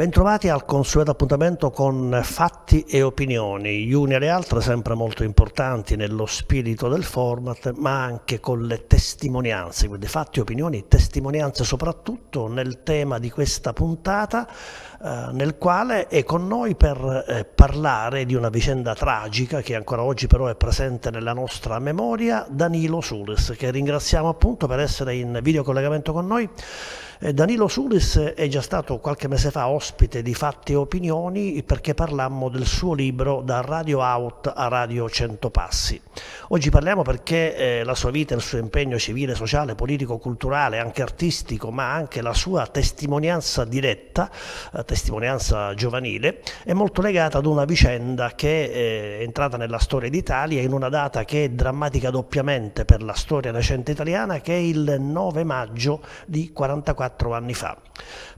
Bentrovati al consueto appuntamento con fatti e opinioni, gli uni alle altre sempre molto importanti nello spirito del format, ma anche con le testimonianze, quindi fatti opinioni, testimonianze soprattutto nel tema di questa puntata, eh, nel quale è con noi per eh, parlare di una vicenda tragica che ancora oggi però è presente nella nostra memoria, Danilo Sules, che ringraziamo appunto per essere in videocollegamento con noi. Eh, Danilo Sulis è già stato qualche mese fa ospite di Fatti e Opinioni perché parlammo del suo libro Da Radio Out a Radio 100 Passi. Oggi parliamo perché eh, la sua vita, il suo impegno civile, sociale, politico, culturale, anche artistico, ma anche la sua testimonianza diretta, eh, testimonianza giovanile, è molto legata ad una vicenda che è entrata nella storia d'Italia in una data che è drammatica doppiamente per la storia recente italiana, che è il 9 maggio di 44 quattro anni fa,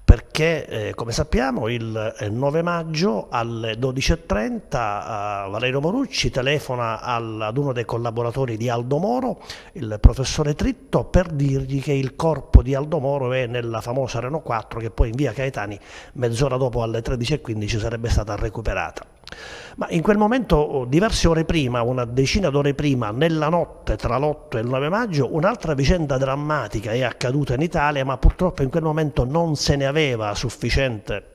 perché eh, come sappiamo il 9 eh, maggio alle 12.30 eh, Valerio Morucci telefona al, ad uno dei collaboratori di Aldo Moro, il professore Tritto, per dirgli che il corpo di Aldo Moro è nella famosa Renault 4 che poi in via Caetani mezz'ora dopo alle 13.15 sarebbe stata recuperata. Ma in quel momento, oh, diverse ore prima, una decina d'ore prima, nella notte tra l'8 e il 9 maggio, un'altra vicenda drammatica è accaduta in Italia, ma purtroppo in quel momento non se ne aveva sufficiente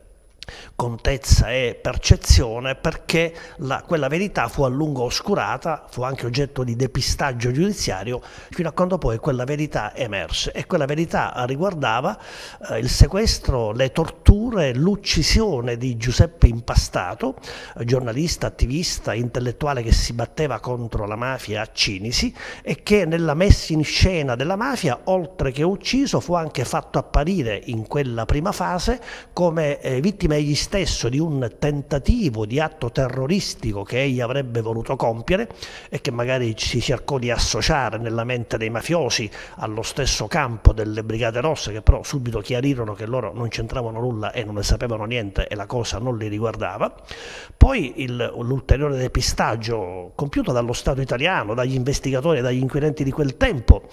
contezza e percezione perché la, quella verità fu a lungo oscurata, fu anche oggetto di depistaggio giudiziario fino a quando poi quella verità emerse e quella verità riguardava eh, il sequestro, le torture, l'uccisione di Giuseppe Impastato, giornalista, attivista, intellettuale che si batteva contro la mafia a Cinisi e che nella messa in scena della mafia, oltre che ucciso, fu anche fatto apparire in quella prima fase come eh, vittima egli stesso di un tentativo di atto terroristico che egli avrebbe voluto compiere e che magari si cercò di associare nella mente dei mafiosi allo stesso campo delle Brigate Rosse che però subito chiarirono che loro non c'entravano nulla e non ne sapevano niente e la cosa non li riguardava. Poi l'ulteriore depistaggio compiuto dallo Stato italiano, dagli investigatori e dagli inquirenti di quel tempo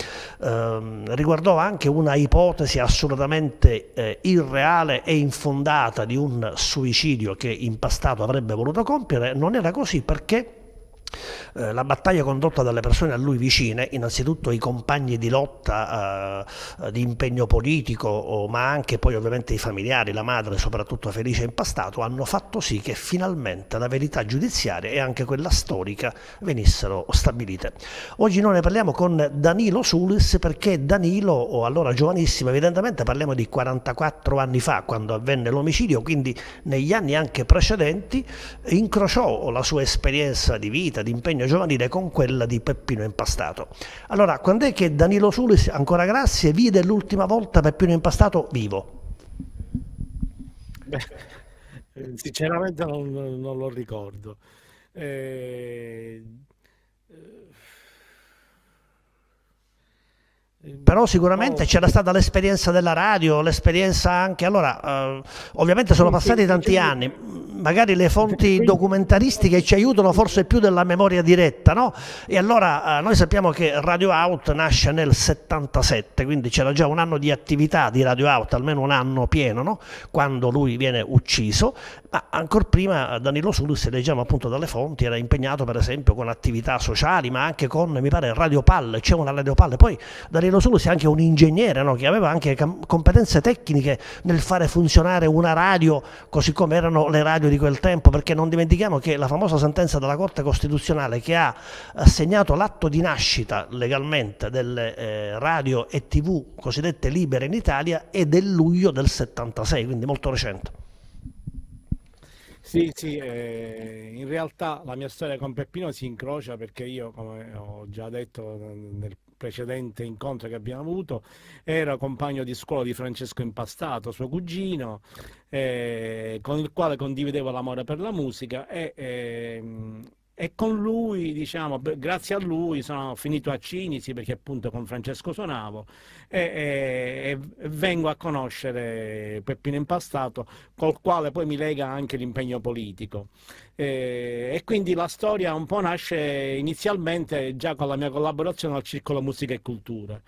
ehm, riguardò anche una ipotesi assolutamente eh, irreale e infondata di un suicidio che impastato avrebbe voluto compiere, non era così perché eh, la battaglia condotta dalle persone a lui vicine, innanzitutto i compagni di lotta eh, di impegno politico, ma anche poi ovviamente i familiari, la madre, soprattutto Felice Impastato, hanno fatto sì che finalmente la verità giudiziaria e anche quella storica venissero stabilite. Oggi noi ne parliamo con Danilo Sulis perché Danilo, o allora giovanissimo, evidentemente parliamo di 44 anni fa quando avvenne l'omicidio, quindi negli anni anche precedenti incrociò la sua esperienza di vita, di impegno giovanile con quella di Peppino Impastato. Allora, quando è che Danilo Sulis, ancora grazie, vide l'ultima volta Peppino Impastato vivo? Beh, sinceramente non, non, lo ricordo. Eh... Però sicuramente no. c'era stata l'esperienza della radio, l'esperienza anche... Allora, eh, ovviamente sono sì, passati sì, tanti anni magari le fonti documentaristiche ci aiutano forse più della memoria diretta, no? E allora eh, noi sappiamo che Radio Out nasce nel 77, quindi c'era già un anno di attività di Radio Out, almeno un anno pieno, no? Quando lui viene ucciso, ma ancora prima eh, Danilo Sulu, se leggiamo appunto dalle fonti, era impegnato per esempio con attività sociali, ma anche con, mi pare, Radio Palle, c'è una Radio Palle. Poi Danilo Sulu è anche un ingegnere, no? Che aveva anche competenze tecniche nel fare funzionare una radio così come erano le radio di di quel tempo, perché non dimentichiamo che la famosa sentenza della Corte Costituzionale che ha segnato l'atto di nascita legalmente delle eh, radio e tv cosiddette libere in Italia è del luglio del 76, quindi molto recente. Sì, sì, eh, in realtà la mia storia con Peppino si incrocia perché io, come ho già detto nel precedente incontro che abbiamo avuto, ero compagno di scuola di Francesco Impastato, suo cugino, eh, con il quale condividevo l'amore per la musica e eh, e con lui, diciamo, grazie a lui sono finito a Cinisi perché appunto con Francesco suonavo e, e, e vengo a conoscere Peppino Impastato col quale poi mi lega anche l'impegno politico e, e, quindi la storia un po' nasce inizialmente già con la mia collaborazione al Circolo Musica e Cultura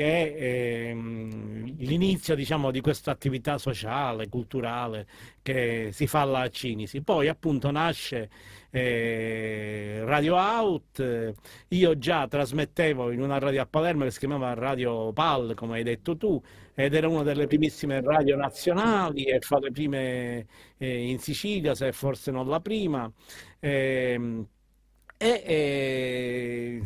che è ehm, l'inizio diciamo, di questa attività sociale, culturale che si fa alla Cinisi. Poi appunto nasce eh, Radio Out, io già trasmettevo in una radio a Palermo che si chiamava Radio Pal, come hai detto tu, ed era una delle primissime radio nazionali e fra le prime eh, in Sicilia, se forse non la prima. Ehm, eh, e,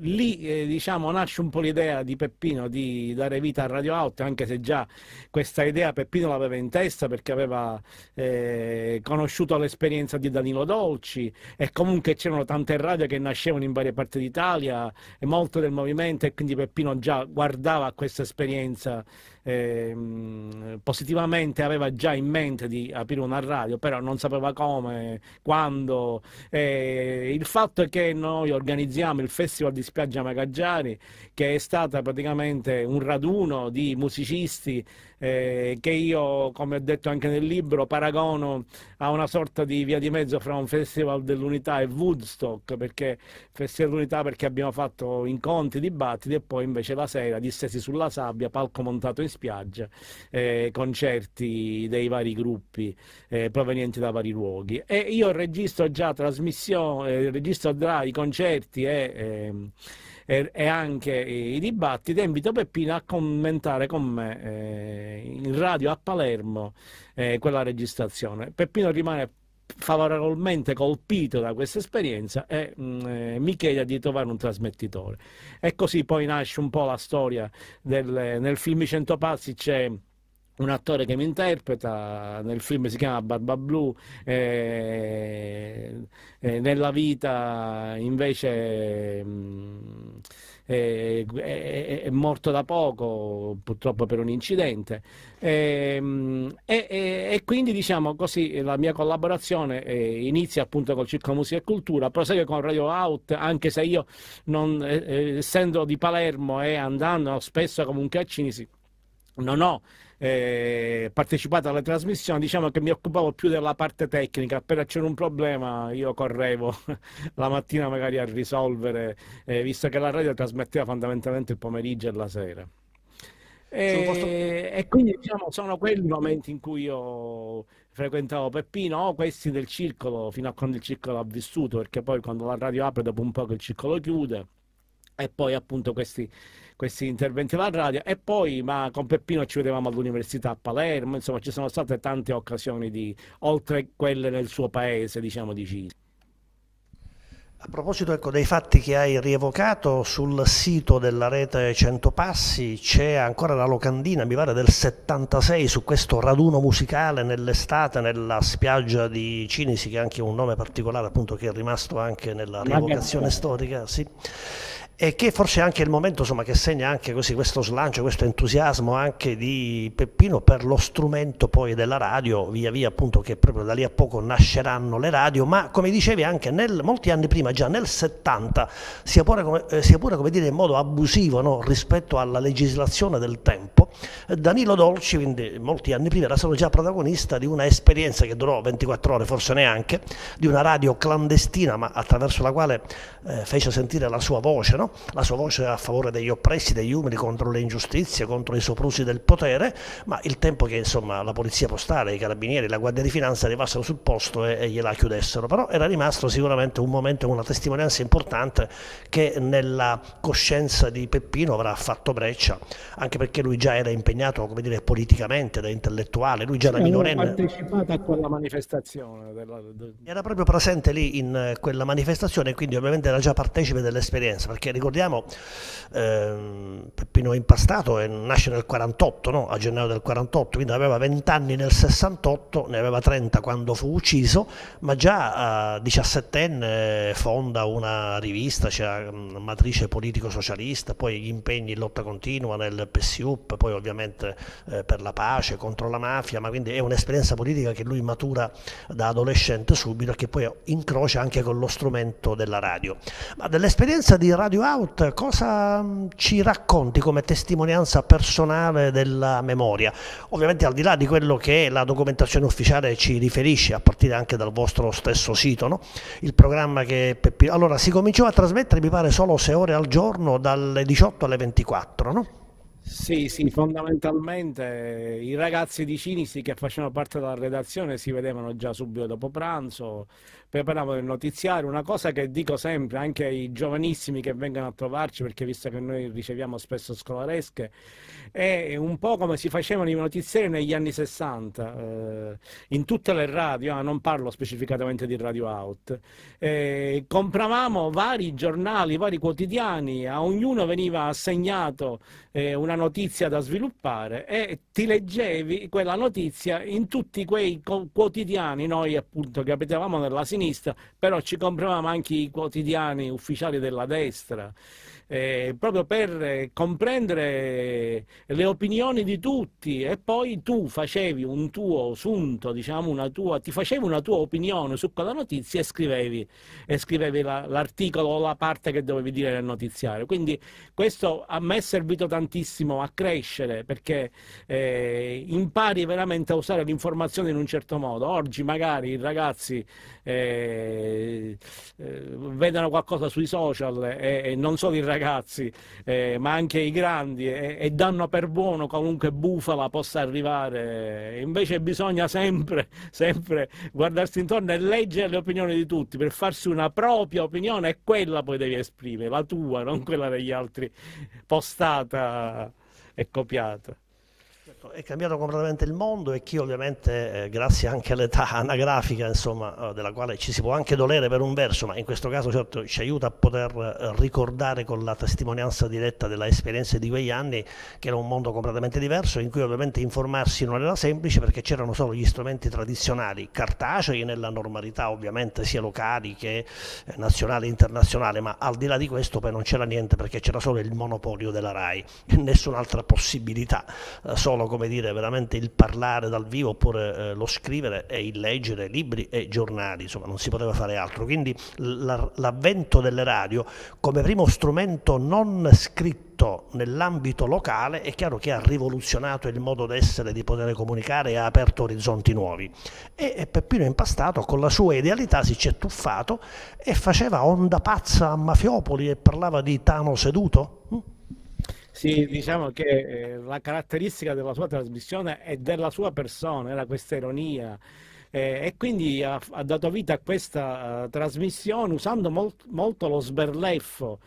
lì eh, diciamo, nasce un po' l'idea di Peppino di dare vita a Radio Out, anche se già questa idea Peppino l'aveva in testa perché aveva eh, conosciuto l'esperienza di Danilo Dolci e comunque c'erano tante radio che nascevano in varie parti d'Italia e molto del movimento e quindi Peppino già guardava a questa esperienza eh, positivamente aveva già in mente di aprire una radio, però non sapeva come, quando. Eh, il fatto è che noi organizziamo il Festival di Spiaggia Magaggiari, che è stato praticamente un raduno di musicisti eh, che io, come ho detto anche nel libro, paragono a una sorta di via di mezzo fra un Festival dell'Unità e Woodstock, perché Festival dell'Unità perché abbiamo fatto incontri, dibattiti e poi invece la sera distesi sulla sabbia, palco montato in spiaggia, eh, concerti dei vari gruppi eh, provenienti da vari luoghi. E io registro già trasmissione, eh, registro già i concerti e ehm, e, e anche i dibattiti, invito Peppino a commentare con me eh, in radio a Palermo eh, quella registrazione. Peppino rimane favorevolmente colpito da questa esperienza e mh, mm, eh, mi chiede di trovare un trasmettitore. E così poi nasce un po' la storia del, nel film I Passi c'è un attore che mi interpreta, nel film si chiama Barba Blu, eh, eh, nella vita invece mh, mm, è, è, è, morto da poco, purtroppo per un incidente. Ehm, e, mh, e, e quindi diciamo così la mia collaborazione eh, inizia appunto col Circo Musica e Cultura, prosegue con Radio Out, anche se io, non, eh, eh, essendo di Palermo e andando spesso comunque a Cinisi, non ho eh, partecipato alla trasmissione, diciamo che mi occupavo più della parte tecnica, appena c'era un problema io correvo la mattina magari a risolvere, eh, visto che la radio trasmetteva fondamentalmente il pomeriggio e la sera. E, posto... Eh, e, quindi diciamo sono quelli i momenti in cui io frequentavo Peppino o questi del circolo fino a quando il circolo ha vissuto perché poi quando la radio apre dopo un po' che il circolo chiude e poi appunto questi questi interventi alla radio e poi ma con Peppino ci vedevamo all'università a Palermo, insomma ci sono state tante occasioni di, oltre quelle nel suo paese, diciamo di Cile. A proposito ecco, dei fatti che hai rievocato, sul sito della rete Passi c'è ancora la locandina, mi pare, del 76 su questo raduno musicale nell'estate nella spiaggia di Cinisi, che è anche un nome particolare appunto che è rimasto anche nella rievocazione storica. Sì e che forse è anche il momento insomma, che segna anche così questo slancio, questo entusiasmo anche di Peppino per lo strumento poi della radio, via via appunto che proprio da lì a poco nasceranno le radio, ma come dicevi anche nel, molti anni prima, già nel 70, sia pure come, eh, sia pure, come dire in modo abusivo no, rispetto alla legislazione del tempo, eh, Danilo Dolci quindi, molti anni prima era stato già protagonista di una esperienza che durò 24 ore, forse neanche, di una radio clandestina ma attraverso la quale eh, fece sentire la sua voce, no? la sua voce a favore degli oppressi, degli umili, contro le ingiustizie, contro i soprusi del potere, ma il tempo che insomma, la polizia postale, i carabinieri, la guardia di finanza arrivassero sul posto e, e gliela chiudessero, però era rimasto sicuramente un momento, una testimonianza importante che nella coscienza di Peppino avrà fatto breccia, anche perché lui già era impegnato come dire, politicamente, da intellettuale, lui già era minorenne. Era partecipato a quella manifestazione. Della, della... Era proprio presente lì in eh, quella manifestazione, quindi ovviamente era già partecipe dell'esperienza, perché ricordiamo ehm, Peppino Impastato nasce nel 48, no? a gennaio del 48, quindi aveva 20 anni nel 68, ne aveva 30 quando fu ucciso, ma già a 17enne fonda una rivista, cioè una matrice politico-socialista, poi gli impegni in lotta continua nel PSUP poi ovviamente eh, per la pace, contro la mafia, ma quindi è un'esperienza politica che lui matura da adolescente subito e che poi incrocia anche con lo strumento della radio. Ma dell'esperienza di Radio Raut, cosa mm, ci racconti come testimonianza personale della memoria? Ovviamente al di là di quello che la documentazione ufficiale ci riferisce, a partire anche dal vostro stesso sito, no? il programma che... Allora, si cominciò a trasmettere, mi pare, solo 6 ore al giorno, dalle 18 alle 24, no? Sì, sì, fondamentalmente eh, i ragazzi di Cinisi che facevano parte della redazione si vedevano già subito dopo pranzo, preparavano il notiziario, una cosa che dico sempre anche ai giovanissimi che vengono a trovarci, perché visto che noi riceviamo spesso scolaresche, è un po' come si facevano i notiziari negli anni 60, eh, in tutte le radio, ah, non parlo specificatamente di Radio Out, eh, compravamo vari giornali, vari quotidiani, a ognuno veniva assegnato eh, una notizia da sviluppare e ti leggevi quella notizia in tutti quei quotidiani, noi appunto che abitavamo nella sinistra, però ci compravamo anche i quotidiani ufficiali della destra, eh, proprio per eh, comprendere le opinioni di tutti e poi tu facevi un tuo sunto, diciamo una tua, ti facevi una tua opinione su quella notizia e scrivevi, e scrivevi l'articolo o la parte che dovevi dire nel notiziario. Quindi questo a me è servito tantissimo l'algoritmo a crescere perché eh, impari veramente a usare l'informazione in un certo modo. Oggi magari i ragazzi eh, eh, vedono qualcosa sui social e, non solo i ragazzi eh, ma anche i grandi e, danno per buono qualunque bufala possa arrivare. Invece bisogna sempre, sempre guardarsi intorno e leggere le opinioni di tutti per farsi una propria opinione e quella poi devi esprimere, la tua, non quella degli altri postata è copiato certo, è cambiato completamente il mondo e chi ovviamente, eh, grazie anche all'età anagrafica, insomma, eh, della quale ci si può anche dolere per un verso, ma in questo caso certo ci aiuta a poter eh, ricordare con la testimonianza diretta della esperienza di quegli anni che era un mondo completamente diverso, in cui ovviamente informarsi non era semplice perché c'erano solo gli strumenti tradizionali, cartacei nella normalità ovviamente sia locali che eh, nazionale e internazionali, ma al di là di questo poi non c'era niente perché c'era solo il monopolio della RAI e nessun'altra possibilità, solo come dire, veramente il parlare dal vivo oppure eh, lo scrivere e il leggere libri e giornali, insomma non si poteva fare altro. Quindi l'avvento delle radio come primo strumento non scritto nell'ambito locale è chiaro che ha rivoluzionato il modo d'essere, di poter comunicare e ha aperto orizzonti nuovi. E Peppino Impastato con la sua idealità si ci è tuffato e faceva onda pazza a Mafiopoli e parlava di Tano seduto? Hm? Sì, diciamo che eh, la caratteristica della sua trasmissione e della sua persona era questa ironia. Eh, e quindi ha, ha, dato vita a questa uh, trasmissione usando molt, molto lo sberleffo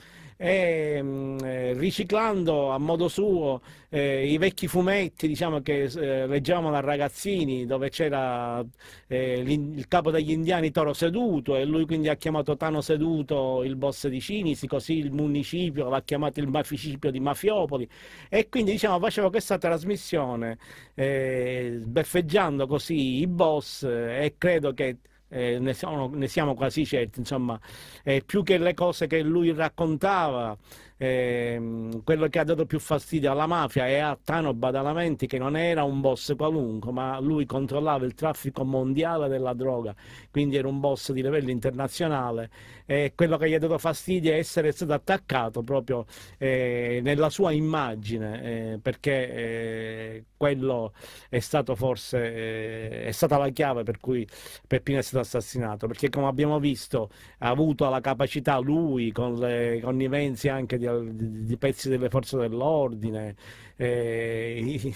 e mm, eh, riciclando a modo suo eh, i vecchi fumetti diciamo, che eh, leggiamo da ragazzini dove c'era eh, il capo degli indiani Toro Seduto e lui quindi ha chiamato Tano Seduto il boss di Cinisi, così il municipio l'ha chiamato il maficipio di Mafiopoli e quindi diciamo, facevo questa trasmissione sbeffeggiando eh, così i boss eh, e credo che eh, ne, sono, ne, siamo quasi certi, insomma, eh, più che le cose che lui raccontava, ehm, quello che ha dato più fastidio alla mafia è a Tano Badalamenti che non era un boss qualunque, ma lui controllava il traffico mondiale della droga, quindi era un boss di livello internazionale e quello che gli ha dato fastidio è essere stato attaccato proprio eh, nella sua immagine, eh, perché eh, quello è stato forse eh, è stata la chiave per cui Peppino è stato assassinato, perché come abbiamo visto ha avuto la capacità lui con le connivenze anche di di, di, pezzi delle forze dell'ordine. E,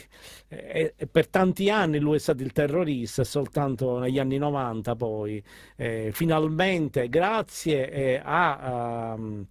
eh, eh, e, e per tanti anni lui è stato il terrorista, soltanto negli anni 90 poi, eh, finalmente grazie eh, a... Um,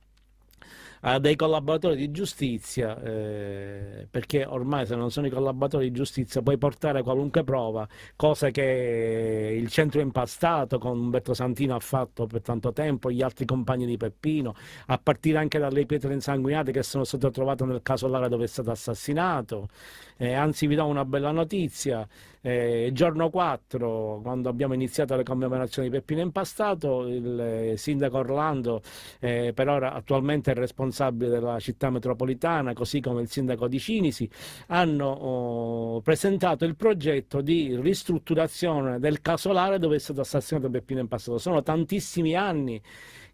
a dei collaboratori di giustizia, eh, perché ormai se non sono i collaboratori di giustizia puoi portare qualunque prova, cosa che il centro impastato con Umberto Santino ha fatto per tanto tempo, gli altri compagni di Peppino, a partire anche dalle pietre insanguinate che sono state trovate nel caso Lara dove è stato assassinato. Eh, anzi vi do una bella notizia, eh, giorno 4, quando abbiamo iniziato le commemorazioni di Peppino Impastato, il eh, sindaco Orlando eh, per ora attualmente è responsabile della città metropolitana, così come il sindaco di Cinisi, hanno oh, presentato il progetto di ristrutturazione del casolare dove è stato assassinato Peppino Impastato. Sono tantissimi anni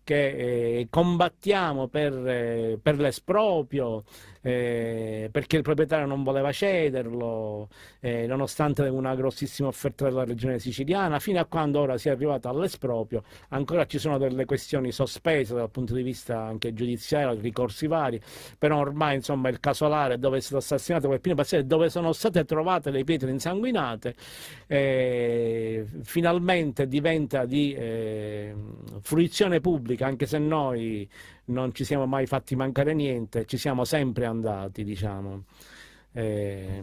che eh, combattiamo per, eh, per l'esproprio, eh, perché il proprietario non voleva cederlo, eh, nonostante una grossissima offerta della regione siciliana, fino a quando ora si è arrivato all'esproprio, ancora ci sono delle questioni sospese dal punto di vista anche giudiziario, ricorsi vari, però ormai insomma il casolare dove è stato assassinato quel primo paziente, dove sono state trovate le pietre insanguinate, eh, finalmente diventa di eh, fruizione pubblica, anche se noi non ci siamo mai fatti mancare niente, ci siamo sempre andati, diciamo. Eh,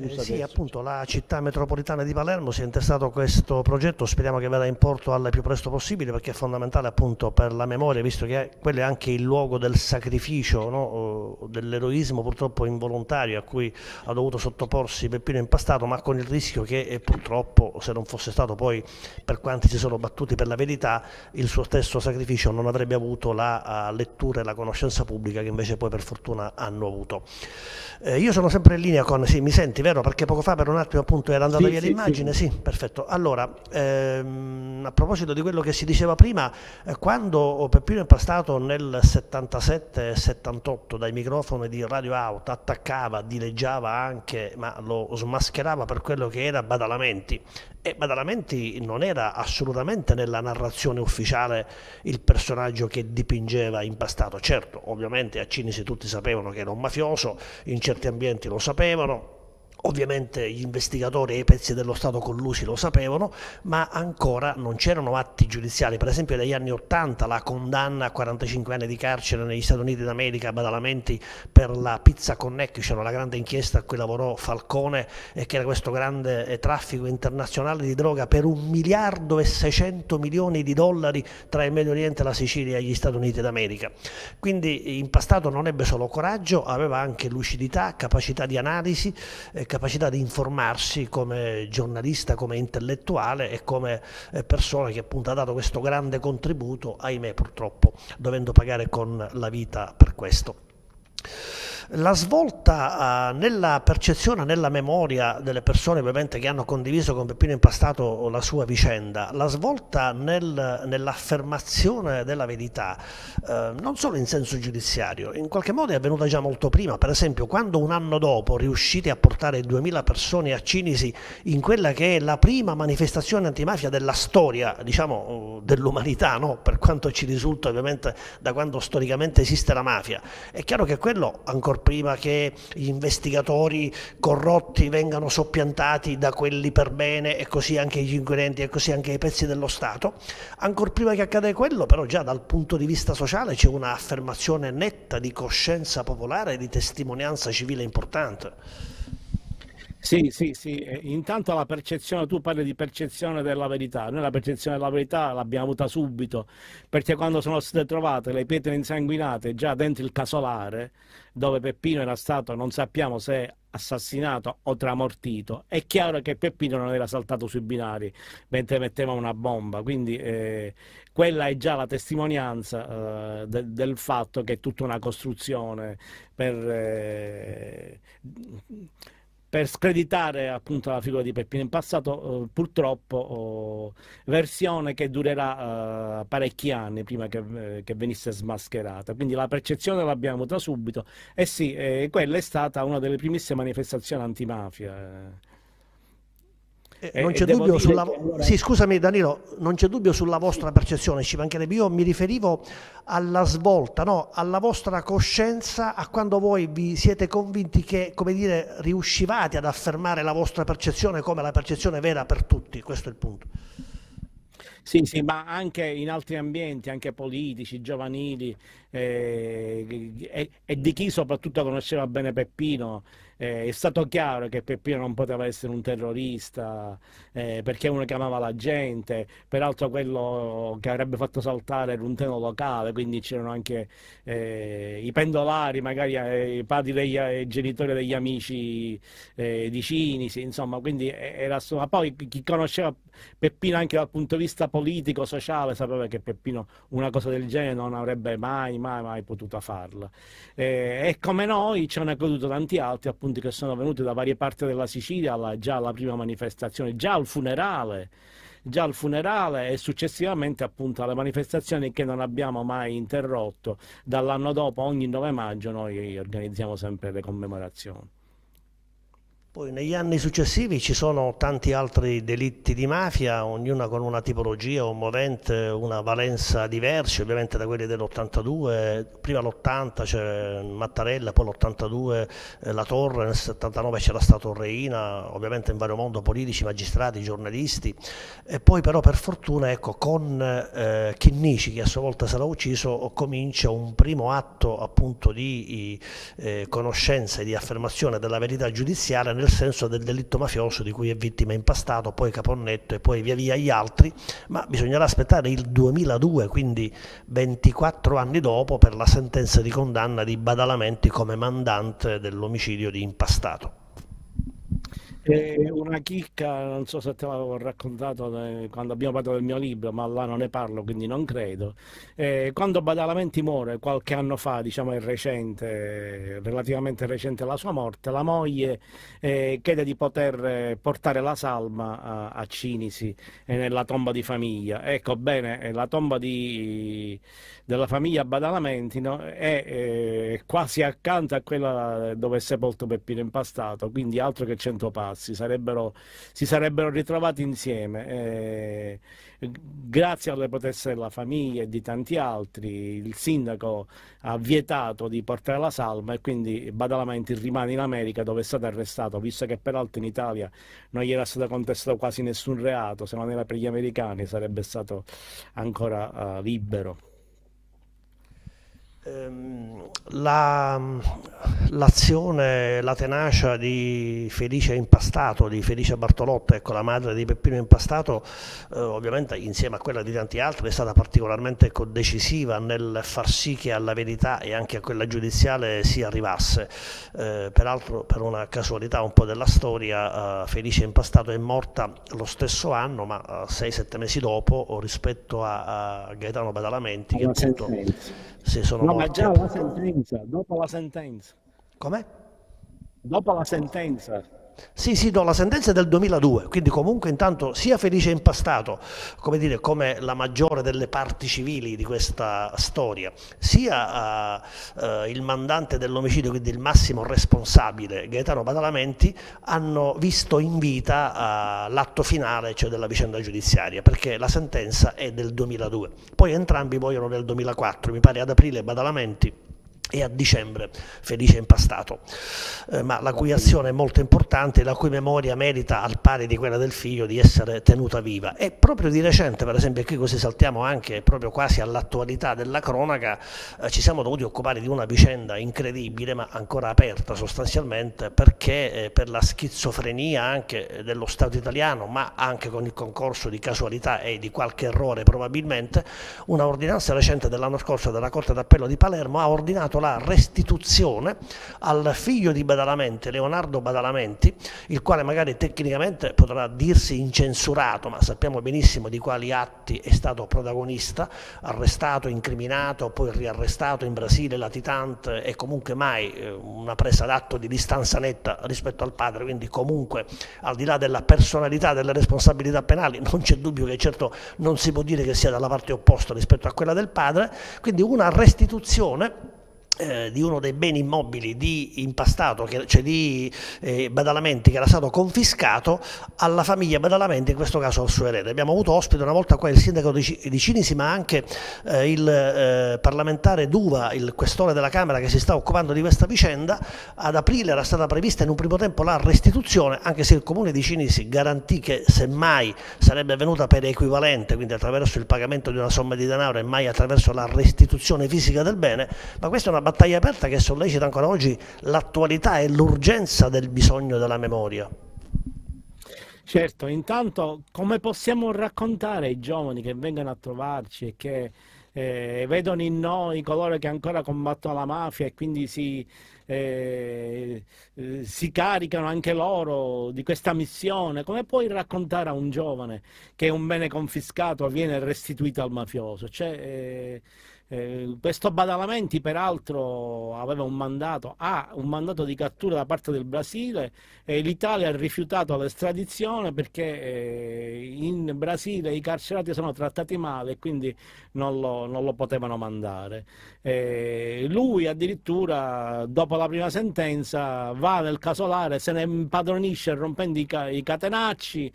eh sì, appunto la città metropolitana di Palermo si è interessato a questo progetto, speriamo che verrà in porto al più presto possibile perché è fondamentale appunto per la memoria, visto che è, quello è anche il luogo del sacrificio, no? dell'eroismo purtroppo involontario a cui ha dovuto sottoporsi Peppino Impastato, ma con il rischio che purtroppo se non fosse stato poi per quanti si sono battuti per la verità, il suo stesso sacrificio non avrebbe avuto la lettura e la conoscenza pubblica che invece poi per fortuna hanno avuto. Eh, io sono sempre in linea con, sì, mi senti? vero? Perché poco fa per un attimo appunto era andata sì, via sì, l'immagine, sì. sì. perfetto. Allora, ehm, a proposito di quello che si diceva prima, eh, quando Peppino Impastato nel 77-78 dai microfoni di Radio Out attaccava, dileggiava anche, ma lo smascherava per quello che era Badalamenti, e Badalamenti non era assolutamente nella narrazione ufficiale il personaggio che dipingeva Impastato, certo, ovviamente a Cinisi tutti sapevano che era un mafioso, in certi ambienti lo sapevano, Ovviamente gli investigatori e i pezzi dello Stato collusi lo sapevano, ma ancora non c'erano atti giudiziali. Per esempio negli anni 80 la condanna a 45 anni di carcere negli Stati Uniti d'America, Badalamenti, per la Pizza Connect, c'era la grande inchiesta a cui lavorò Falcone, e eh, che era questo grande eh, traffico internazionale di droga per un miliardo e 600 milioni di dollari tra il Medio Oriente, la Sicilia e gli Stati Uniti d'America. Quindi in passato non ebbe solo coraggio, aveva anche lucidità, capacità di analisi, eh, capacità di informarsi come giornalista, come intellettuale e come eh, persona che appunto ha dato questo grande contributo, ahimè purtroppo dovendo pagare con la vita per questo. La svolta eh, nella percezione, nella memoria delle persone ovviamente che hanno condiviso con Peppino Impastato la sua vicenda, la svolta nel, nell'affermazione della verità, eh, non solo in senso giudiziario, in qualche modo è avvenuta già molto prima, per esempio quando un anno dopo riuscite a portare 2000 persone a Cinisi in quella che è la prima manifestazione antimafia della storia, diciamo, eh, dell'umanità, no? per quanto ci risulta ovviamente da quando storicamente esiste la mafia, è chiaro che quello ancora prima che gli investigatori corrotti vengano soppiantati da quelli per bene e così anche gli inquirenti e così anche i pezzi dello Stato. Ancora prima che accade quello, però già dal punto di vista sociale c'è un'affermazione netta di coscienza popolare e di testimonianza civile importante. Sì, sì, sì. Intanto la percezione, tu parli di percezione della verità. Noi la percezione della verità l'abbiamo avuta subito, perché quando sono state trovate le pietre insanguinate già dentro il casolare, dove Peppino era stato, non sappiamo se assassinato o tramortito, è chiaro che Peppino non era saltato sui binari mentre metteva una bomba. Quindi eh, quella è già la testimonianza eh, de del fatto che è tutta una costruzione per... Eh, per screditare appunto la figura di Peppino in passato, eh, purtroppo oh, versione che durerà eh, parecchi anni prima che, eh, che, venisse smascherata. Quindi la percezione l'abbiamo avuta subito e eh sì, eh, quella è stata una delle primissime manifestazioni antimafia. Eh. Eh, non c'è dubbio sulla... Allora... Sì, scusami Danilo, non c'è dubbio sulla vostra percezione, ci mancherebbe. Io mi riferivo alla svolta, no? alla vostra coscienza, a quando voi vi siete convinti che, come dire, riuscivate ad affermare la vostra percezione come la percezione vera per tutti. Questo è il punto. Sì, sì, ma anche in altri ambienti, anche politici, giovanili, eh, e, e, di chi soprattutto conosceva bene Peppino, eh, è stato chiaro che Peppino non poteva essere un terrorista, eh, perché uno che amava la gente, peraltro quello che avrebbe fatto saltare era un treno locale, quindi c'erano anche eh, i pendolari, magari eh, i padri e eh, i genitori degli amici di Cinisi, insomma, quindi era... Ma poi chi conosceva Peppino anche dal punto di vista politico, politico, sociale, sapeva che Peppino una cosa del genere non avrebbe mai, mai, mai potuto farla. Eh, e come noi ci hanno accaduto tanti altri appunto che sono venuti da varie parti della Sicilia alla, già alla prima manifestazione, già al funerale già al funerale e successivamente appunto alle manifestazioni che non abbiamo mai interrotto. Dall'anno dopo, ogni 9 maggio, noi organizziamo sempre le commemorazioni. Poi negli anni successivi ci sono tanti altri delitti di mafia, ognuna con una tipologia, un movente, una valenza diversa, ovviamente da quelli dell'82, prima l'80 c'è Mattarella, poi l'82 eh, La Torre, nel 79 c'era stato Reina, ovviamente in vario mondo politici, magistrati, giornalisti, e poi però per fortuna ecco, con eh, Chinnici che a sua volta sarà ucciso comincia un primo atto appunto di eh, conoscenza e di affermazione della verità giudiziaria nel senso del delitto mafioso di cui è vittima Impastato, poi Caponnetto e poi via via gli altri, ma bisognerà aspettare il 2002, quindi 24 anni dopo, per la sentenza di condanna di Badalamenti come mandante dell'omicidio di Impastato. E eh, una chicca, non so se te l'avevo raccontato eh, quando abbiamo parlato del mio libro, ma là non ne parlo, quindi non credo. E eh, quando Badalamenti muore, qualche anno fa, diciamo è recente, relativamente recente la sua morte, la moglie eh, chiede di poter portare la salma a, a Cinisi eh, nella tomba di famiglia. Ecco bene, la tomba di, della famiglia Badalamenti no, è eh, quasi accanto a quella dove è sepolto Peppino Impastato, quindi altro che cento passi si sarebbero, si sarebbero ritrovati insieme. Eh, grazie alle proteste della famiglia e di tanti altri, il sindaco ha vietato di portare la salma e quindi Badalamenti rimane in America dove è stato arrestato, visto che peraltro in Italia non gli era stato contestato quasi nessun reato, se non era per gli americani sarebbe stato ancora uh, libero. Ehm, l'azione, la, tenacia di Felice Impastato, di Felice Bartolotto, ecco, la madre di Peppino Impastato, eh, ovviamente insieme a quella di tanti altri, è stata particolarmente ecco, decisiva nel far sì che alla verità e anche a quella giudiziale si arrivasse. Eh, peraltro, per una casualità un po' della storia, eh, Felice Impastato è morta lo stesso anno, ma 6-7 eh, mesi dopo, rispetto a, a Gaetano Badalamenti, che appunto si sono no, ma già la sentenza, dopo la sentenza. Com'è? Dopo la sentenza. Sì, sì, no, la sentenza è del 2002, quindi comunque intanto sia Felice Impastato, come dire, come la maggiore delle parti civili di questa storia, sia uh, uh, il mandante dell'omicidio, quindi il massimo responsabile, Gaetano Badalamenti, hanno visto in vita uh, l'atto finale, cioè della vicenda giudiziaria, perché la sentenza è del 2002. Poi entrambi muoiono nel 2004, mi pare ad aprile Badalamenti e a dicembre felice impastato, eh, ma la cui azione è molto importante e la cui memoria merita, al pari di quella del figlio, di essere tenuta viva. E proprio di recente, per esempio, qui così saltiamo anche proprio quasi all'attualità della cronaca, eh, ci siamo dovuti occupare di una vicenda incredibile, ma ancora aperta sostanzialmente, perché eh, per la schizofrenia anche eh, dello Stato italiano, ma anche con il concorso di casualità e di qualche errore probabilmente, una ordinanza recente dell'anno scorso della Corte d'Appello di Palermo ha ordinato fatto la restituzione al figlio di Badalamenti, Leonardo Badalamenti, il quale magari tecnicamente potrà dirsi incensurato, ma sappiamo benissimo di quali atti è stato protagonista, arrestato, incriminato, poi riarrestato in Brasile, latitante e comunque mai eh, una presa d'atto di distanza netta rispetto al padre, quindi comunque al di là della personalità, delle responsabilità penali, non c'è dubbio che certo non si può dire che sia dalla parte opposta rispetto a quella del padre, quindi una restituzione eh, di uno dei beni immobili di impastato, che, cioè di eh, Badalamenti, che era stato confiscato alla famiglia Badalamenti, in questo caso al suo erede. Abbiamo avuto ospite una volta qua il sindaco di, di Cinisi, ma anche eh, il eh, parlamentare Duva, il questore della Camera che si sta occupando di questa vicenda. Ad aprile era stata prevista in un primo tempo la restituzione, anche se il comune di Cinisi garantì che semmai sarebbe venuta per equivalente, quindi attraverso il pagamento di una somma di denaro e mai attraverso la restituzione fisica del bene, ma questa è una battaglia aperta che sollecita ancora oggi l'attualità e l'urgenza del bisogno della memoria. Certo, intanto come possiamo raccontare ai giovani che vengono a trovarci e che eh, vedono in noi coloro che ancora combattono la mafia e quindi si, eh, eh, si caricano anche loro di questa missione. Come puoi raccontare a un giovane che un bene confiscato viene restituito al mafioso? Cioè, eh, eh, questo Badalamenti peraltro aveva un mandato, ha un mandato di cattura da parte del Brasile e l'Italia ha rifiutato l'estradizione perché eh, in Brasile i carcerati sono trattati male e quindi non lo, non lo potevano mandare. Eh, lui addirittura dopo la prima sentenza va nel casolare, se ne impadronisce rompendo i, ca i catenacci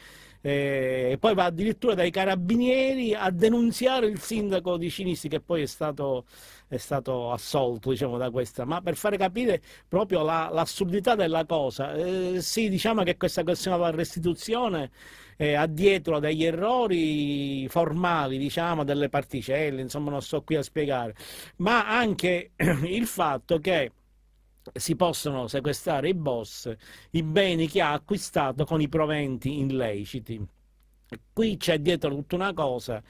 eh, e poi va addirittura dai carabinieri a denunziare il sindaco di Cinisti che poi è stato, è stato assolto diciamo, da questa, ma per fare capire proprio l'assurdità della cosa, eh, sì diciamo che questa questione della restituzione eh, ha dietro degli errori formali diciamo, delle particelle, insomma non sto qui a spiegare, ma anche il fatto che si possono sequestrare i boss, i beni che ha acquistato con i proventi illeciti. Qui c'è dietro tutta una cosa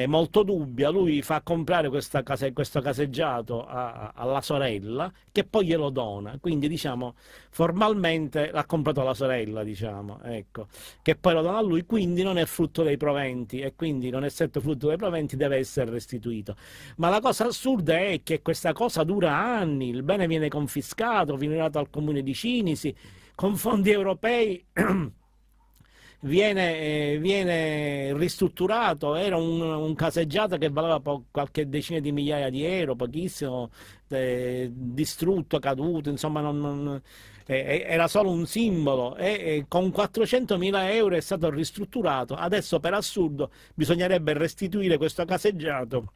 eh, molto dubbia, lui fa comprare case, questo caseggiato a, alla sorella che poi glielo dona, quindi diciamo formalmente l'ha comprato la sorella, diciamo, ecco, che poi lo dona a lui, quindi non è frutto dei proventi e quindi non essendo frutto dei proventi deve essere restituito. Ma la cosa assurda è che questa cosa dura anni, il bene viene confiscato, viene dato al comune di Cinisi, con fondi europei viene, eh, viene ristrutturato, era un, un caseggiato che valeva qualche decina di migliaia di euro, pochissimo, eh, distrutto, caduto, insomma non, non, eh, eh era solo un simbolo e con 400.000 euro è stato ristrutturato, adesso per assurdo bisognerebbe restituire questo caseggiato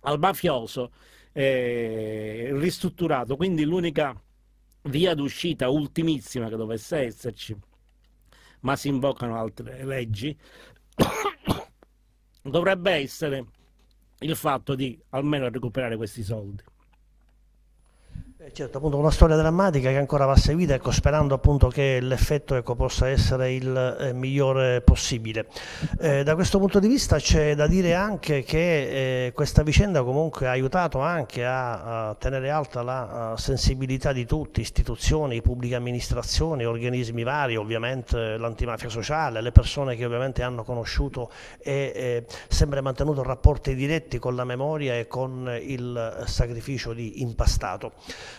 al mafioso eh, ristrutturato, quindi l'unica via d'uscita ultimissima che dovesse esserci ma si invocano altre leggi, dovrebbe essere il fatto di almeno recuperare questi soldi. Eh, certo, appunto una storia drammatica che ancora va seguita, ecco, sperando appunto che l'effetto ecco, possa essere il eh, migliore possibile. Eh, da questo punto di vista c'è da dire anche che eh, questa vicenda comunque ha aiutato anche a, a tenere alta la sensibilità di tutti, istituzioni, pubbliche amministrazioni, organismi vari, ovviamente l'antimafia sociale, le persone che ovviamente hanno conosciuto e sempre mantenuto rapporti diretti con la memoria e con il sacrificio di impastato.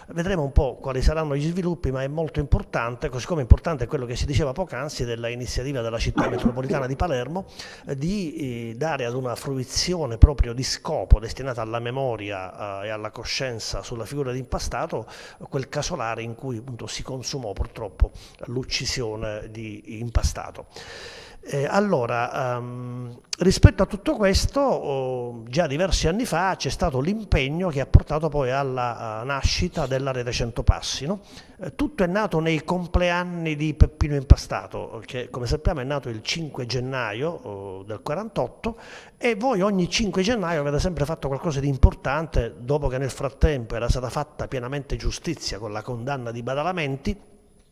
Vedremo un po' quali saranno gli sviluppi, ma è molto importante, così come importante è quello che si diceva poc'anzi dell'iniziativa della città metropolitana di Palermo eh, di eh, dare ad una fruizione proprio di scopo destinata alla memoria eh, e alla coscienza sulla figura di Impastato quel casolare in cui appunto, si consumò purtroppo l'uccisione di Impastato. Eh, allora, um, rispetto a tutto questo, oh, già diversi anni fa c'è stato l'impegno che ha portato poi alla eh, nascita della rete Centopassi. No? Eh, tutto è nato nei compleanni di Peppino Impastato, che come sappiamo è nato il 5 gennaio oh, del 48 e voi ogni 5 gennaio avete sempre fatto qualcosa di importante dopo che nel frattempo era stata fatta pienamente giustizia con la condanna di Badalamenti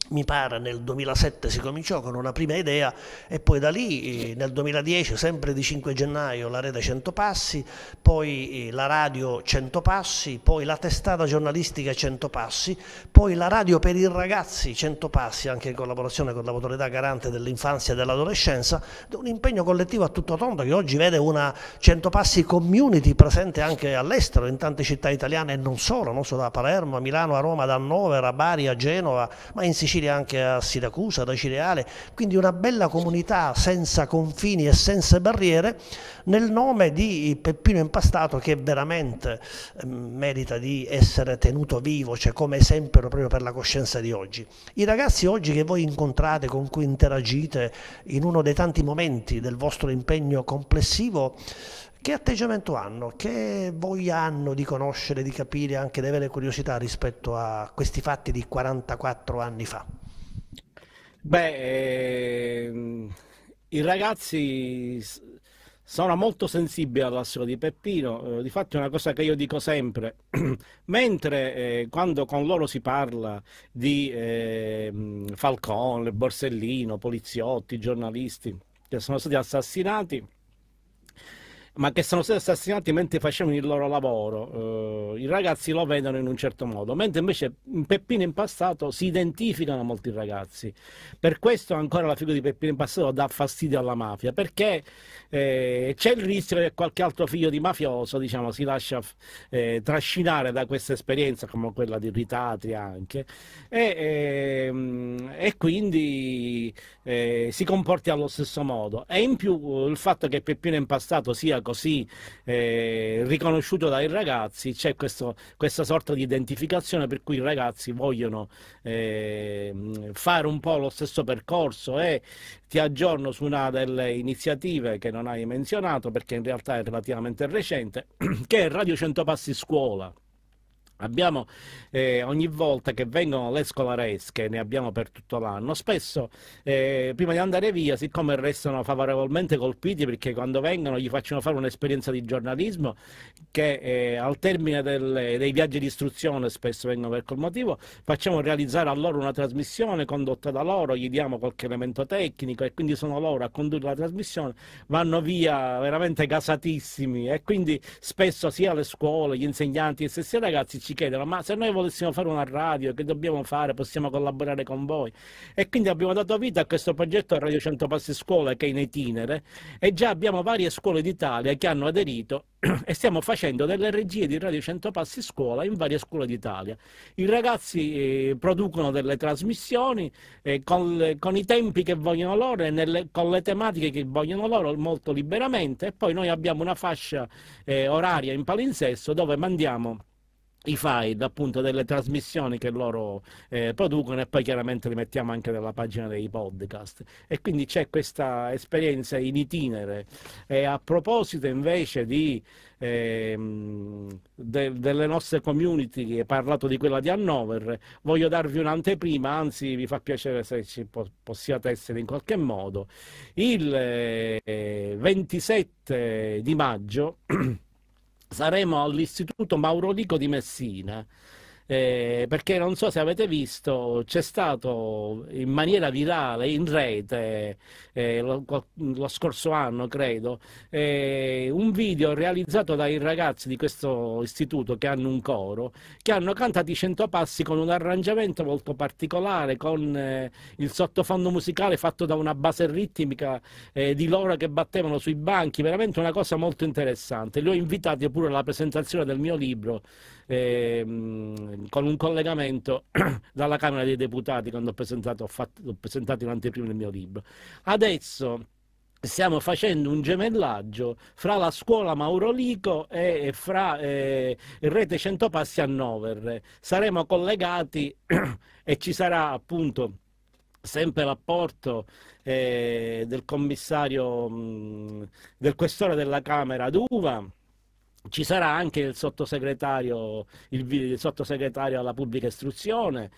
mi pare nel 2007 si cominciò con una prima idea e poi da lì eh, nel 2010 sempre di 5 gennaio la rete 100 passi, poi eh, la radio 100 passi, poi la testata giornalistica 100 passi, poi la radio per i ragazzi 100 passi anche in collaborazione con l'autorità garante dell'infanzia e dell'adolescenza, un impegno collettivo a tutto tondo che oggi vede una 100 passi community presente anche all'estero in tante città italiane e non solo, non solo da Palermo, a Milano, a Roma, da Hannover, a Bari, a Genova, ma in Sicilia difficile anche a Siracusa, da Cireale, quindi una bella comunità senza confini e senza barriere nel nome di Peppino Impastato che veramente ehm, merita di essere tenuto vivo, cioè come esempio proprio per la coscienza di oggi. I ragazzi oggi che voi incontrate, con cui interagite in uno dei tanti momenti del vostro impegno complessivo, che atteggiamento hanno, che voglia hanno di conoscere, di capire, anche di avere curiosità rispetto a questi fatti di 44 anni fa? Beh, ehm, i ragazzi sono molto sensibili alla storia di Peppino, eh, di fatto è una cosa che io dico sempre, mentre eh, quando con loro si parla di eh, Falcone, Borsellino, poliziotti, giornalisti che sono stati assassinati, ma che sono stati assassinati mentre facevano il loro lavoro. Uh, I ragazzi lo vedono in un certo modo, mentre invece Peppino in passato si identificano molti ragazzi. Per questo ancora la figura di Peppino in passato dà fastidio alla mafia, perché eh, c'è il rischio che qualche altro figlio di mafioso diciamo, si lascia eh, trascinare da questa esperienza, come quella di Ritatria anche, e, eh, e quindi eh, si comporti allo stesso modo. E in più eh, il fatto che Peppino in passato sia così eh, riconosciuto dai ragazzi, c'è questo, questa sorta di identificazione per cui i ragazzi vogliono eh, fare un po' lo stesso percorso e eh. ti aggiorno su una delle iniziative che non hai menzionato perché in realtà è relativamente recente, che è Radio 100 Passi Scuola. Abbiamo eh, ogni volta che vengono le scolaresche, ne abbiamo per tutto l'anno, spesso eh, prima di andare via, siccome restano favorevolmente colpiti perché quando vengono gli facciano fare un'esperienza di giornalismo che eh, al termine del, dei viaggi di istruzione spesso vengono per quel motivo, facciamo realizzare a loro una trasmissione condotta da loro, gli diamo qualche elemento tecnico e quindi sono loro a condurre la trasmissione, vanno via veramente gasatissimi e quindi spesso sia le scuole, gli insegnanti e stessi ragazzi ci ci chiedono ma se noi volessimo fare una radio che dobbiamo fare possiamo collaborare con voi e quindi abbiamo dato vita a questo progetto Radio 100 Passi Scuola che è in itinere e già abbiamo varie scuole d'Italia che hanno aderito e stiamo facendo delle regie di Radio 100 Passi Scuola in varie scuole d'Italia. I ragazzi eh, producono delle trasmissioni eh, con, con, i tempi che vogliono loro e nelle, con le tematiche che vogliono loro molto liberamente e poi noi abbiamo una fascia eh, oraria in palinsesto dove mandiamo i file appunto delle trasmissioni che loro eh, producono e poi chiaramente li mettiamo anche nella pagina dei podcast e quindi c'è questa esperienza in itinere e a proposito invece di eh, de, delle nostre community che hai parlato di quella di Hannover voglio darvi un'anteprima anzi vi fa piacere se ci po possiate essere in qualche modo il eh, 27 di maggio saremo all'Istituto Maurolico di Messina eh, perché non so se avete visto, c'è stato in maniera virale in rete eh, lo, lo, scorso anno, credo, eh, un video realizzato dai ragazzi di questo istituto che hanno un coro, che hanno cantato i 100 passi con un arrangiamento molto particolare, con eh, il sottofondo musicale fatto da una base ritmica eh, di loro che battevano sui banchi, veramente una cosa molto interessante. Li ho invitati pure alla presentazione del mio libro ehm, con un collegamento dalla Camera dei Deputati quando ho presentato, ho fatto, ho presentato in anteprima il mio libro. Adesso stiamo facendo un gemellaggio fra la scuola Maurolico e fra eh, Rete 100 Passi a Nover. Saremo collegati e ci sarà appunto sempre l'apporto eh, del commissario, mh, mm, del questore della Camera Duva ci sarà anche il sottosegretario, il, il sottosegretario alla pubblica istruzione,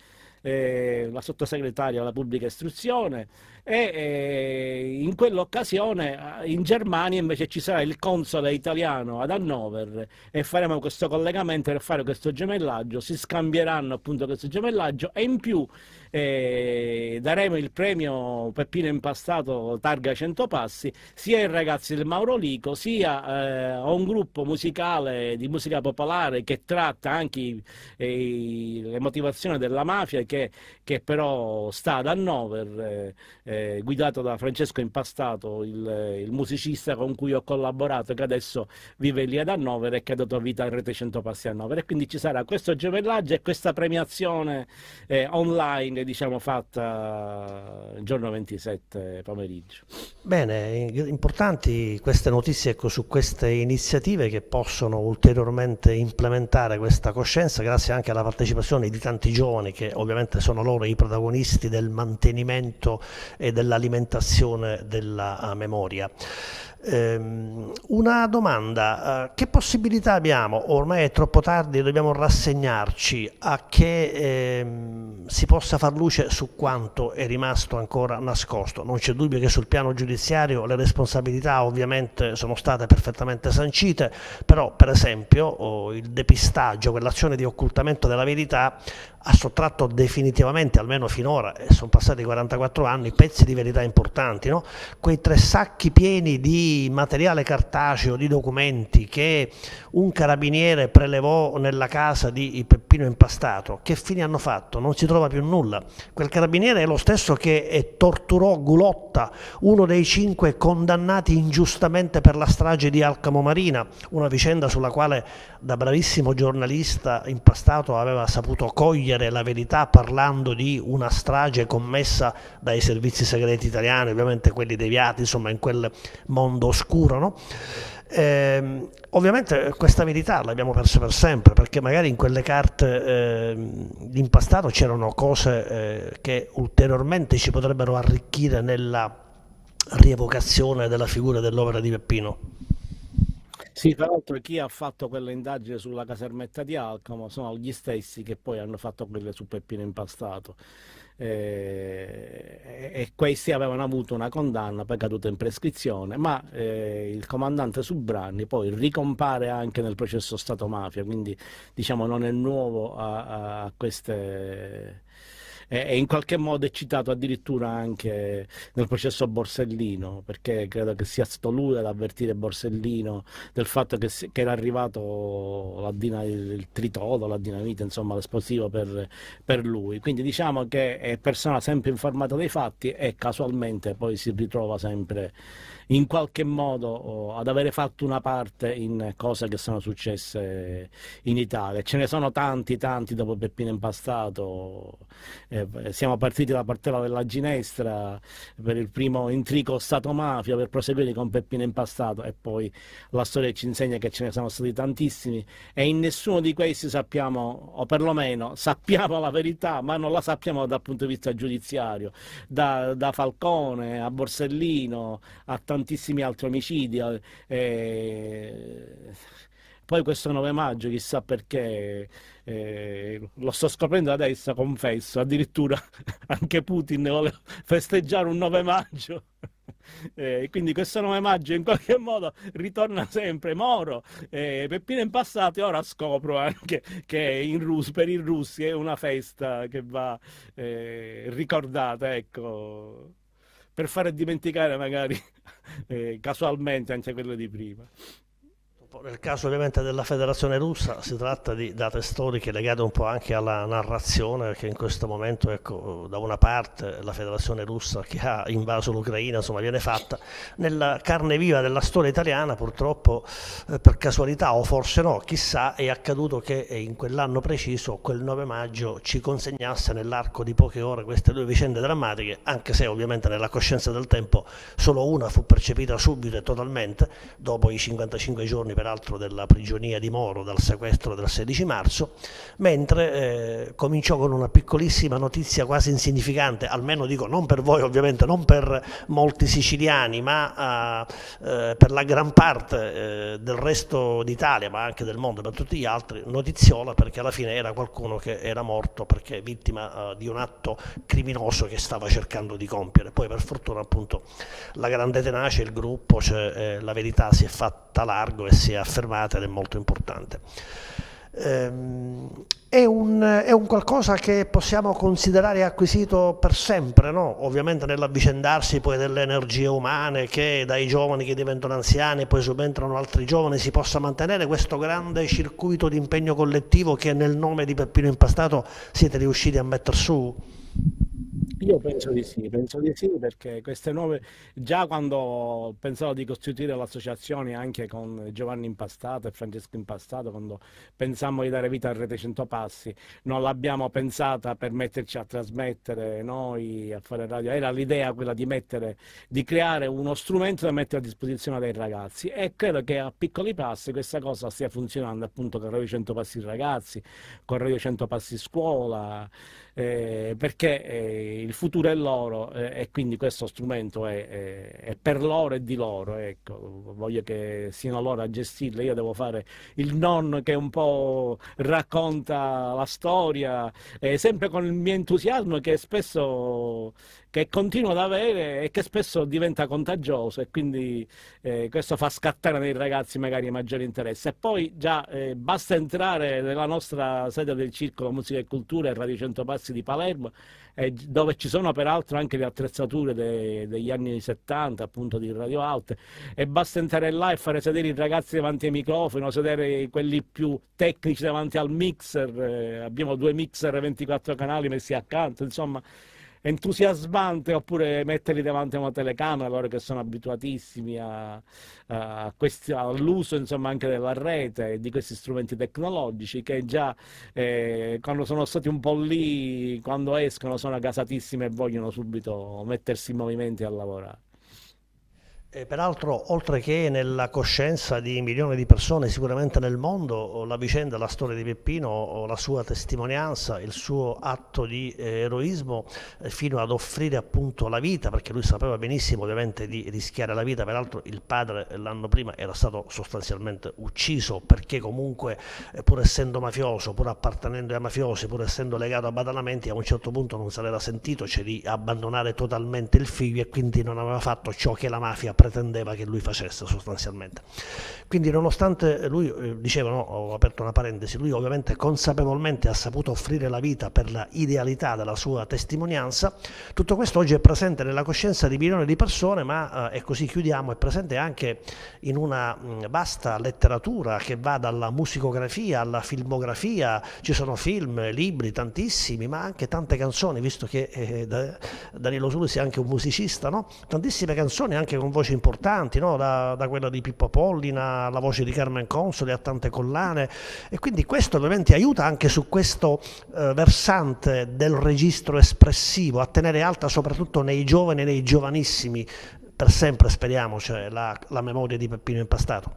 eh, la sottosegretaria alla pubblica istruzione, e eh, in quell'occasione eh, in Germania invece ci sarà il console italiano ad Hannover e faremo questo collegamento per fare questo gemellaggio, si scambieranno appunto questo gemellaggio e in più eh, daremo il premio Peppino Impastato Targa 100 Passi sia ai ragazzi del Mauro Lico sia eh, a un gruppo musicale di musica popolare che tratta anche eh, le motivazioni della mafia che, che però sta ad Hannover eh, eh, guidato da Francesco Impastato, il, eh, il, musicista con cui ho collaborato, che adesso vive lì ad Hannover e che ha dato vita a Rete 100 Passi a Hannover. E quindi ci sarà questo gemellaggio e questa premiazione eh, online, diciamo, fatta il giorno 27 pomeriggio. Bene, importanti queste notizie ecco, su queste iniziative che possono ulteriormente implementare questa coscienza grazie anche alla partecipazione di tanti giovani che ovviamente sono loro i protagonisti del mantenimento e dell'alimentazione della eh, memoria. Ehm, una domanda, eh, che possibilità abbiamo? Ormai è troppo tardi, dobbiamo rassegnarci a che ehm, si possa far luce su quanto è rimasto ancora nascosto. Non c'è dubbio che sul piano giudiziario le responsabilità ovviamente sono state perfettamente sancite, però per esempio oh, il depistaggio, quell'azione di occultamento della verità ha sottratto definitivamente, almeno finora, e sono passati 44 anni, pezzi di verità importanti, no? quei tre sacchi pieni di materiale cartaceo, di documenti che un carabiniere prelevò nella casa di Peppe pino impastato. Che fine hanno fatto? Non si trova più nulla. Quel carabiniere è lo stesso che eh, torturò Gulotta, uno dei cinque condannati ingiustamente per la strage di Alcamo Marina, una vicenda sulla quale da bravissimo giornalista impastato aveva saputo cogliere la verità parlando di una strage commessa dai servizi segreti italiani, ovviamente quelli deviati, insomma in quel mondo oscuro. No? Eh, ovviamente questa verità l'abbiamo persa per sempre, perché magari in quelle carte eh, d'impastato c'erano cose eh, che ulteriormente ci potrebbero arricchire nella rievocazione della figura dell'opera di Peppino. Sì, tra l'altro chi ha fatto quelle indagini sulla casermetta di Alcamo sono gli stessi che poi hanno fatto quelle su Peppino Impastato eh, e questi avevano avuto una condanna per caduta in prescrizione, ma eh, il comandante Subranni poi ricompare anche nel processo Stato-mafia, quindi diciamo non è nuovo a, a queste e, in qualche modo è citato addirittura anche nel processo Borsellino, perché credo che sia stato lui ad avvertire Borsellino del fatto che, si, che era arrivato la dina, il tritolo, la dinamite, insomma l'esplosivo per, per lui. Quindi diciamo che è persona sempre informata dei fatti e casualmente poi si ritrova sempre in qualche modo oh, ad avere fatto una parte in cose che sono successe in Italia. Ce ne sono tanti, tanti dopo Peppino Impastato, eh, eh, siamo partiti dalla partenza della ginestra per il primo intrico Stato-mafia per proseguire con Peppino Impastato e poi la storia ci insegna che ce ne sono stati tantissimi e in nessuno di questi sappiamo, o perlomeno sappiamo la verità, ma non la sappiamo dal punto di vista giudiziario, da, da Falcone a Borsellino a tantissimi altri omicidi. Eh, poi questo 9 maggio, chissà perché, eh, lo sto scoprendo adesso, confesso, addirittura anche Putin vuole festeggiare un 9 maggio. Eh, quindi questo 9 maggio in qualche modo ritorna sempre Moro eh, Peppino in passato e ora scopro anche che in Rus, per i russi è una festa che va eh, ricordata ecco, per fare dimenticare magari eh, casualmente anche quello di prima nel caso ovviamente della Federazione russa si tratta di date storiche legate un po' anche alla narrazione che in questo momento ecco, da una parte la Federazione russa che ha invaso l'Ucraina insomma, viene fatta nella carne viva della storia italiana purtroppo eh, per casualità o forse no chissà è accaduto che eh, in quell'anno preciso quel 9 maggio ci consegnasse nell'arco di poche ore queste due vicende drammatiche anche se ovviamente nella coscienza del tempo solo una fu percepita subito e totalmente dopo i 55 giorni peraltro della prigionia di Moro dal sequestro del 16 marzo, mentre eh, cominciò con una piccolissima notizia quasi insignificante, almeno dico non per voi ovviamente, non per molti siciliani, ma eh, eh per la gran parte eh, del resto d'Italia, ma anche del mondo, per tutti gli altri, notiziola perché alla fine era qualcuno che era morto perché vittima eh, di un atto criminoso che stava cercando di compiere. Poi per fortuna appunto la grande tenacia, il gruppo, cioè, eh, la verità si è fatta largo e si si è affermata ed è molto importante. Ehm, è, un, è un, qualcosa che possiamo considerare acquisito per sempre, no? ovviamente nell'avvicendarsi poi delle energie umane che dai giovani che diventano anziani e poi subentrano altri giovani si possa mantenere questo grande circuito di impegno collettivo che nel nome di Peppino Impastato siete riusciti a mettere su? Io penso di sì, penso di sì perché queste nuove, già quando pensavo di costituire l'associazione anche con Giovanni Impastato e Francesco Impastato, quando pensammo di dare vita a Rete 100 Passi, non l'abbiamo pensata per metterci a trasmettere noi, a fare radio, era l'idea quella di, mettere, di creare uno strumento da mettere a disposizione dei ragazzi e credo che a piccoli passi questa cosa stia funzionando appunto con Radio 100 Passi Ragazzi, con Radio 100 Passi Scuola eh, perché eh, il futuro è loro eh, e quindi questo strumento è, è, eh, è, per loro e di loro. Ecco, voglio che siano loro a gestirlo, io devo fare il nonno che un po' racconta la storia, eh, sempre con il mio entusiasmo che spesso che continua ad avere e che spesso diventa contagioso e quindi eh, questo fa scattare nei ragazzi magari maggiore interesse. E poi già eh, basta entrare nella nostra sede del Circolo Musica e Cultura Radio 100 Passi di Palermo, eh, dove ci sono peraltro anche le attrezzature de degli anni 70, appunto di Radio Out, e basta entrare là e fare sedere i ragazzi davanti ai microfoni, sedere quelli più tecnici davanti al mixer, eh, abbiamo due mixer 24 canali messi accanto, insomma entusiasmante oppure metterli davanti a una telecamera, loro che sono abituatissimi a, a questi, all'uso insomma, anche della rete e di questi strumenti tecnologici che già eh, quando sono stati un po' lì, quando escono sono gasatissimi e vogliono subito mettersi in movimento e lavorare. E eh, peraltro, oltre che nella coscienza di milioni di persone, sicuramente nel mondo, la vicenda, la storia di Peppino, la sua testimonianza, il suo atto di eh, eroismo eh, fino ad offrire appunto la vita, perché lui sapeva benissimo ovviamente di rischiare la vita, peraltro il padre l'anno prima era stato sostanzialmente ucciso perché comunque eh, pur essendo mafioso, pur appartenendo ai mafiosi, pur essendo legato a Badalamenti, a un certo punto non se l'era sentito, cioè di abbandonare totalmente il figlio e quindi non aveva fatto ciò che la mafia pretendeva che lui facesse sostanzialmente. Quindi nonostante lui, eh, diceva, no, ho aperto una parentesi, lui ovviamente consapevolmente ha saputo offrire la vita per la idealità della sua testimonianza, tutto questo oggi è presente nella coscienza di milioni di persone, ma eh, e così chiudiamo, è presente anche in una mh, vasta letteratura che va dalla musicografia alla filmografia, ci sono film, libri, tantissimi, ma anche tante canzoni, visto che eh, eh Danilo Suli è anche un musicista, no? tantissime canzoni anche con voce voci importanti, no? da, da, quella di Pippo Pollina alla voce di Carmen Consoli a tante collane e quindi questo ovviamente aiuta anche su questo eh, versante del registro espressivo a tenere alta soprattutto nei giovani e nei giovanissimi per sempre speriamo cioè, la, la memoria di Peppino Impastato.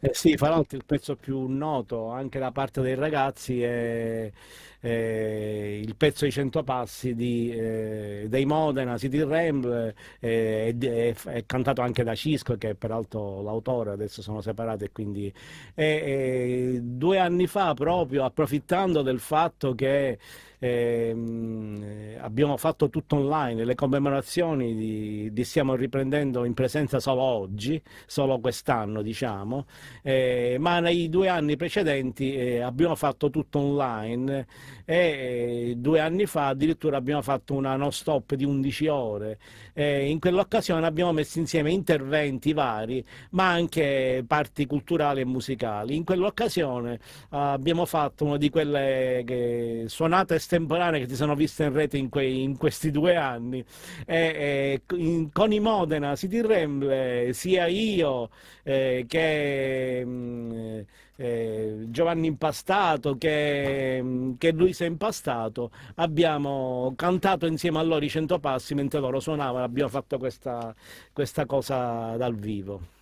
Eh sì, Farolti è il pezzo più noto anche da parte dei ragazzi e eh, il pezzo di 100 passi di, eh, dei Modena, City Ramble, eh, è, è, cantato anche da Cisco, che è peraltro l'autore, adesso sono separati e quindi... Eh, eh, due anni fa proprio, approfittando del fatto che ehm, abbiamo fatto tutto online, le commemorazioni di, di stiamo riprendendo in presenza solo oggi, solo quest'anno diciamo, eh, ma nei due anni precedenti abbiamo fatto tutto online e eh, due anni fa addirittura abbiamo fatto una no stop di 11 ore. E in quell'occasione abbiamo messo insieme interventi vari, ma anche parti culturali e musicali. In quell'occasione ah, abbiamo fatto una di quelle che, eh, suonate estemporanee che ti sono viste in rete in, quei, in questi due anni. E, e, eh, in, con i Modena, City Remble, sia io eh, che... Mh, mm, eh, Giovanni Impastato, che, che lui si è impastato, abbiamo cantato insieme a loro i 100 passi mentre loro suonavano, abbiamo fatto questa, questa cosa dal vivo.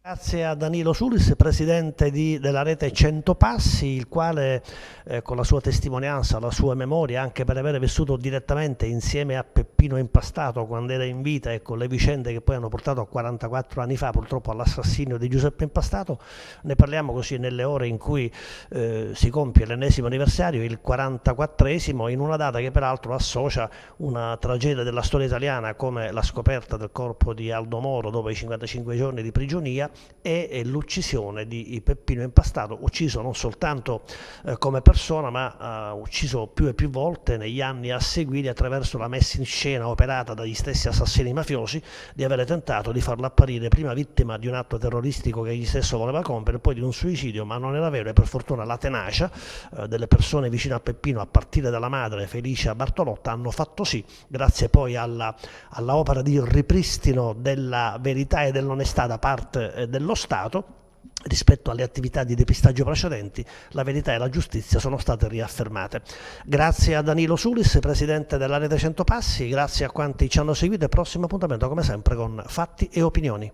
Grazie a Danilo Sulis, presidente di, della rete 100 Passi, il quale eh, con la sua testimonianza, la sua memoria, anche per aver vissuto direttamente insieme a Peppino Impastato quando era in vita e con le vicende che poi hanno portato a 44 anni fa purtroppo all'assassinio di Giuseppe Impastato, ne parliamo così nelle ore in cui eh, si compie l'ennesimo anniversario, il 44esimo, in una data che peraltro associa una tragedia della storia italiana come la scoperta del corpo di Aldo Moro dopo i 55 giorni di prigionia e l'uccisione di Peppino Impastato, ucciso non soltanto eh, come persona ma eh, ucciso più e più volte negli anni a seguire attraverso la messa in scena operata dagli stessi assassini mafiosi di avere tentato di farlo apparire prima vittima di un atto terroristico che egli stesso voleva compiere, poi di un suicidio, ma non era vero e per fortuna la tenacia eh, delle persone vicine a Peppino, a partire dalla madre Felicia Bartolotta, hanno fatto sì, grazie poi alla, alla opera di ripristino della verità e dell'onestà da parte eh, eh, dello Stato rispetto alle attività di depistaggio precedenti, la verità e la giustizia sono state riaffermate. Grazie a Danilo Sulis, presidente della Rete 100 Passi, grazie a quanti ci hanno seguito e prossimo appuntamento come sempre con fatti e opinioni.